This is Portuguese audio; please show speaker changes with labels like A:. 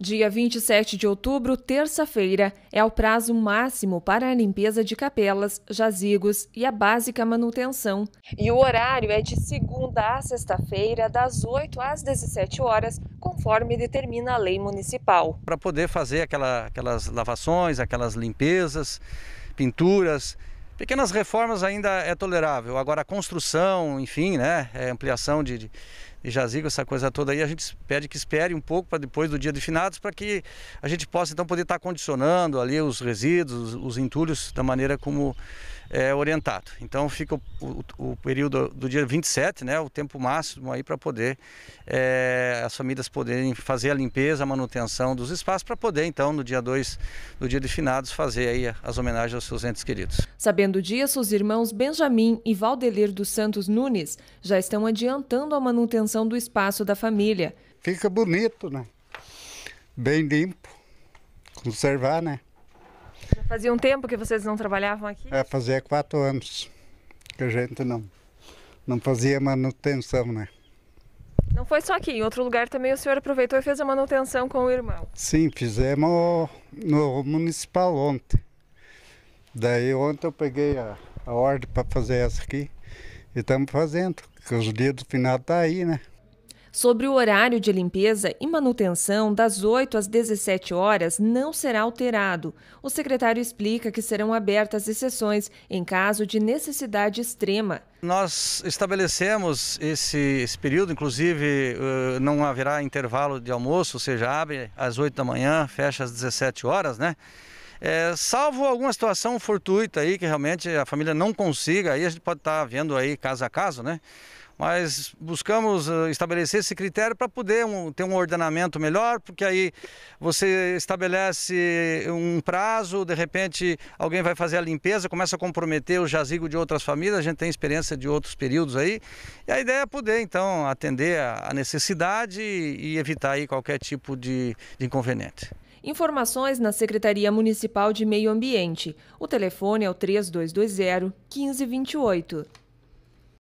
A: Dia 27 de outubro, terça-feira, é o prazo máximo para a limpeza de capelas, jazigos e a básica manutenção. E o horário é de segunda a sexta-feira, das 8 às 17 horas, conforme determina a lei municipal.
B: Para poder fazer aquela, aquelas lavações, aquelas limpezas, pinturas, Pequenas reformas ainda é tolerável, agora a construção, enfim, né, é, ampliação de, de, de jazigo, essa coisa toda aí, a gente pede que espere um pouco para depois do dia de finados, para que a gente possa então poder estar tá condicionando ali os resíduos, os, os entulhos da maneira como é, orientado. Então fica o, o, o, período do dia 27, né, o tempo máximo aí para poder é, as famílias poderem fazer a limpeza, a manutenção dos espaços para poder então no dia 2, no dia de finados, fazer aí as homenagens aos seus
C: entes queridos.
A: Sabendo disso, os irmãos Benjamin e Valdelir dos Santos Nunes já estão adiantando a manutenção do espaço da família.
C: Fica bonito, né? Bem limpo, conservar, né?
A: Fazia um tempo que vocês não trabalhavam aqui?
C: É, fazia quatro anos que a gente não, não fazia manutenção, né?
A: Não foi só aqui, em outro lugar também o senhor aproveitou e fez a manutenção com o irmão.
C: Sim, fizemos no municipal ontem. Daí ontem eu peguei a, a ordem para fazer essa aqui e estamos fazendo, porque os dias do final tá aí, né?
A: Sobre o horário de limpeza e manutenção das 8 às 17 horas não será alterado. O secretário explica que serão abertas exceções em caso de necessidade extrema.
B: Nós estabelecemos esse, esse período, inclusive eh, não haverá intervalo de almoço, ou seja, abre às 8 da manhã, fecha às 17 horas, né? É, salvo alguma situação fortuita aí que realmente a família não consiga, aí a gente pode estar tá vendo aí caso a caso, né? mas buscamos eh, estabelecer esse critério para poder um, ter um ordenamento melhor, porque aí você estabelece um prazo, de repente alguém vai fazer a limpeza, começa a comprometer o jazigo de outras famílias, a gente tem experiência de outros períodos aí, e a ideia é poder então atender a necessidade e evitar aí qualquer tipo de, de inconveniente.
A: Informações na Secretaria Municipal de Meio Ambiente. O telefone é o 3220 1528.